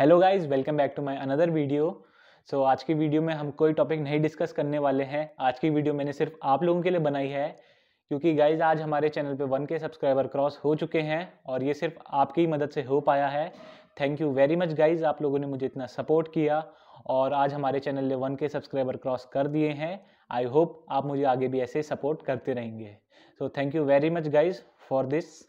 hello guys welcome back to my another video so आज की video में हम कोई टॉपिक नहीं डिस्कस करने वाले हैं आज की वीडियो मैंने सिर्फ आप लोगों के लिए बनाई है क्योंकि गाइज आज हमारे चैनल पे वन के सब्सक्राइबर क्रॉस हो चुके हैं और ये सिर्फ आपकी मदद से हो पाया है thank you very much guys आप लोगों ने मुझे इतना सपोर्ट किया और आज हमारे चैनल ने वन के सब्सक्राइबर क्रॉस कर दिए हैं आई होप आप मुझे आगे भी ऐसे सपोर्ट करते रहेंगे so thank you very much guys for this